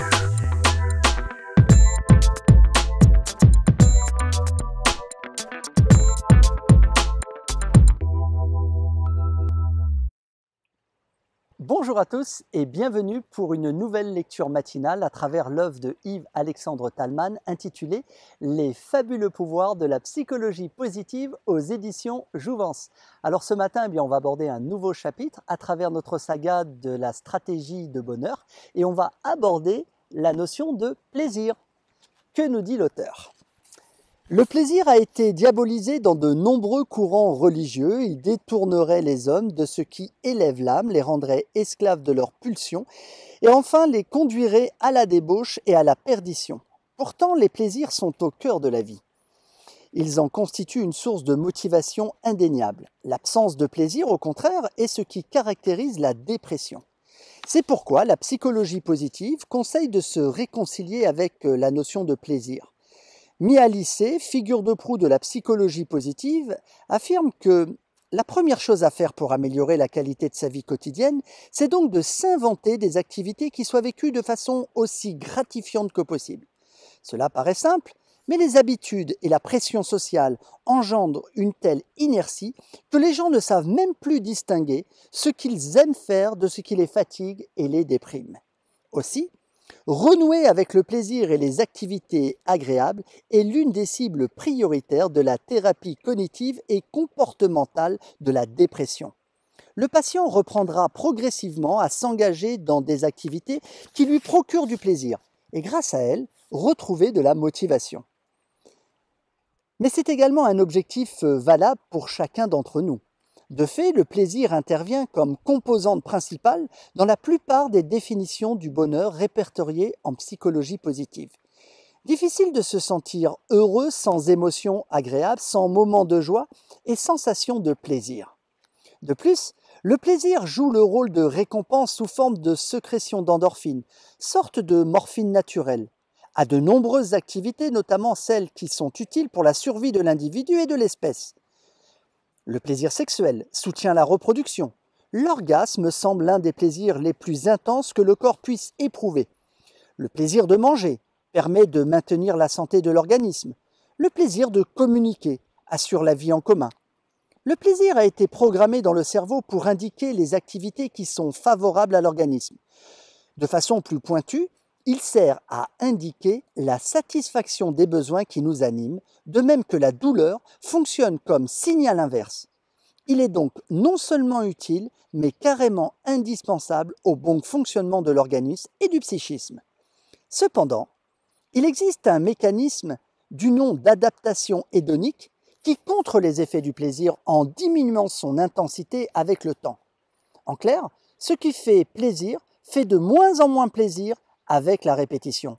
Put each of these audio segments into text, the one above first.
Thank you. Bonjour à tous et bienvenue pour une nouvelle lecture matinale à travers l'œuvre de Yves-Alexandre Talman intitulée Les fabuleux pouvoirs de la psychologie positive aux éditions Jouvence. Alors ce matin, eh bien, on va aborder un nouveau chapitre à travers notre saga de la stratégie de bonheur et on va aborder la notion de plaisir. Que nous dit l'auteur le plaisir a été diabolisé dans de nombreux courants religieux. Il détournerait les hommes de ce qui élève l'âme, les rendrait esclaves de leurs pulsions, et enfin les conduirait à la débauche et à la perdition. Pourtant, les plaisirs sont au cœur de la vie. Ils en constituent une source de motivation indéniable. L'absence de plaisir, au contraire, est ce qui caractérise la dépression. C'est pourquoi la psychologie positive conseille de se réconcilier avec euh, la notion de plaisir. Mia Lissé, figure de proue de la psychologie positive, affirme que la première chose à faire pour améliorer la qualité de sa vie quotidienne, c'est donc de s'inventer des activités qui soient vécues de façon aussi gratifiante que possible. Cela paraît simple, mais les habitudes et la pression sociale engendrent une telle inertie que les gens ne savent même plus distinguer ce qu'ils aiment faire de ce qui les fatigue et les déprime. Aussi, Renouer avec le plaisir et les activités agréables est l'une des cibles prioritaires de la thérapie cognitive et comportementale de la dépression. Le patient reprendra progressivement à s'engager dans des activités qui lui procurent du plaisir et grâce à elles, retrouver de la motivation. Mais c'est également un objectif euh, valable pour chacun d'entre nous. De fait, le plaisir intervient comme composante principale dans la plupart des définitions du bonheur répertoriées en psychologie positive. Difficile de se sentir heureux sans émotions agréables, sans moments de joie et sensations de plaisir. De plus, le plaisir joue le rôle de récompense sous forme de sécrétion d'endorphine, sorte de morphine naturelle, à de nombreuses activités, notamment celles qui sont utiles pour la survie de l'individu et de l'espèce. Le plaisir sexuel soutient la reproduction. L'orgasme semble l'un des plaisirs les plus intenses que le corps puisse éprouver. Le plaisir de manger permet de maintenir la santé de l'organisme. Le plaisir de communiquer assure la vie en commun. Le plaisir a été programmé dans le cerveau pour indiquer les activités qui sont favorables à l'organisme. De façon plus pointue, il sert à indiquer la satisfaction des besoins qui nous animent, de même que la douleur fonctionne comme signal inverse. Il est donc non seulement utile, mais carrément indispensable au bon fonctionnement de l'organisme et du psychisme. Cependant, il existe un mécanisme du nom d'adaptation hédonique qui contre les effets du plaisir en diminuant son intensité avec le temps. En clair, ce qui fait plaisir fait de moins en moins plaisir avec la répétition.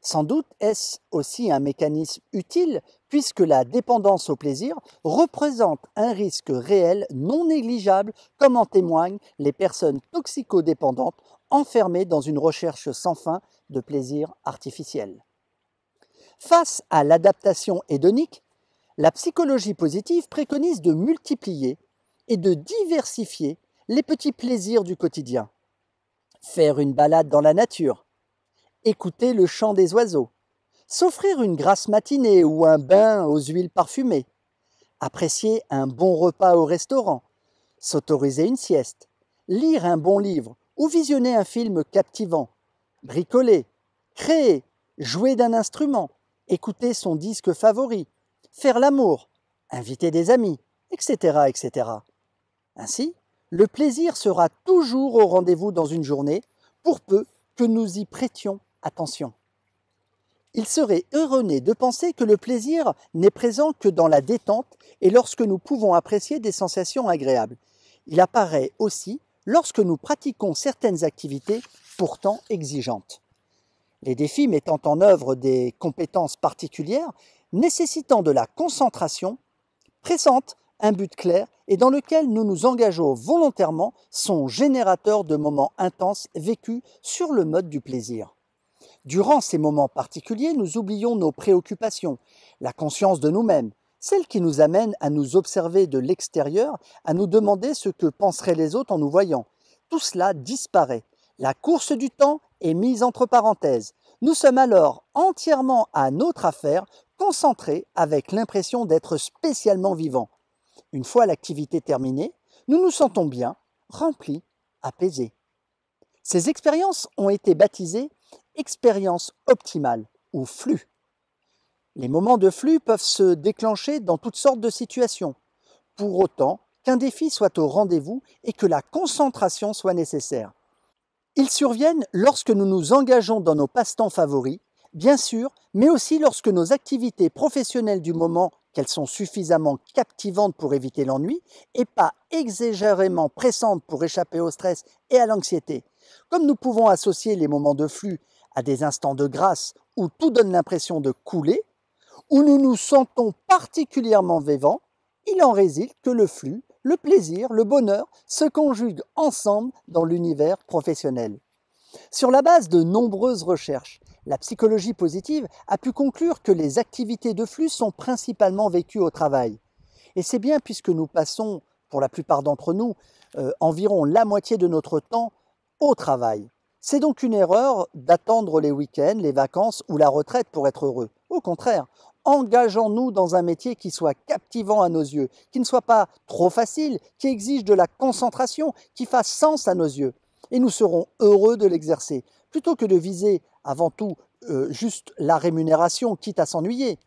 Sans doute est-ce aussi un mécanisme utile puisque la dépendance au plaisir représente un risque réel non négligeable comme en témoignent les personnes toxicodépendantes enfermées dans une recherche sans fin de plaisir artificiel. Face à l'adaptation hédonique, la psychologie positive préconise de multiplier et de diversifier les petits plaisirs du quotidien. Faire une balade dans la nature, écouter le chant des oiseaux, s'offrir une grasse matinée ou un bain aux huiles parfumées, apprécier un bon repas au restaurant, s'autoriser une sieste, lire un bon livre ou visionner un film captivant, bricoler, créer, jouer d'un instrument, écouter son disque favori, faire l'amour, inviter des amis, etc., etc. Ainsi, le plaisir sera toujours au rendez-vous dans une journée, pour peu que nous y prêtions attention. Il serait erroné de penser que le plaisir n'est présent que dans la détente et lorsque nous pouvons apprécier des sensations agréables. Il apparaît aussi lorsque nous pratiquons certaines activités pourtant exigeantes. Les défis mettant en œuvre des compétences particulières nécessitant de la concentration présentent un but clair et dans lequel nous nous engageons volontairement sont générateurs de moments intenses vécus sur le mode du plaisir. Durant ces moments particuliers, nous oublions nos préoccupations, la conscience de nous-mêmes, celle qui nous amène à nous observer de l'extérieur, à nous demander ce que penseraient les autres en nous voyant. Tout cela disparaît. La course du temps est mise entre parenthèses. Nous sommes alors entièrement à notre affaire, concentrés avec l'impression d'être spécialement vivants. Une fois l'activité terminée, nous nous sentons bien, remplis, apaisés. Ces expériences ont été baptisées expérience optimale ou flux. Les moments de flux peuvent se déclencher dans toutes sortes de situations, pour autant qu'un défi soit au rendez-vous et que la concentration soit nécessaire. Ils surviennent lorsque nous nous engageons dans nos passe-temps favoris, bien sûr, mais aussi lorsque nos activités professionnelles du moment, qu'elles sont suffisamment captivantes pour éviter l'ennui et pas exagérément pressantes pour échapper au stress et à l'anxiété. Comme nous pouvons associer les moments de flux à des instants de grâce où tout donne l'impression de couler, où nous nous sentons particulièrement vivants, il en résulte que le flux, le plaisir, le bonheur se conjuguent ensemble dans l'univers professionnel. Sur la base de nombreuses recherches, la psychologie positive a pu conclure que les activités de flux sont principalement vécues au travail. Et c'est bien puisque nous passons, pour la plupart d'entre nous, euh, environ la moitié de notre temps au travail. C'est donc une erreur d'attendre les week-ends, les vacances ou la retraite pour être heureux. Au contraire, engageons-nous dans un métier qui soit captivant à nos yeux, qui ne soit pas trop facile, qui exige de la concentration, qui fasse sens à nos yeux. Et nous serons heureux de l'exercer, plutôt que de viser avant tout euh, juste la rémunération, quitte à s'ennuyer.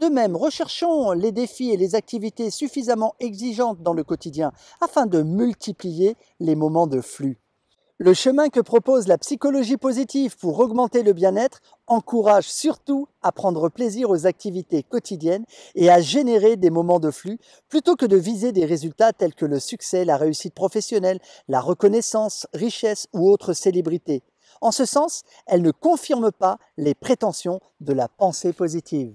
De même, recherchons les défis et les activités suffisamment exigeantes dans le quotidien afin de multiplier les moments de flux. Le chemin que propose la psychologie positive pour augmenter le bien-être encourage surtout à prendre plaisir aux activités quotidiennes et à générer des moments de flux plutôt que de viser des résultats tels que le succès, la réussite professionnelle, la reconnaissance, richesse ou autre célébrité. En ce sens, elle ne confirme pas les prétentions de la pensée positive.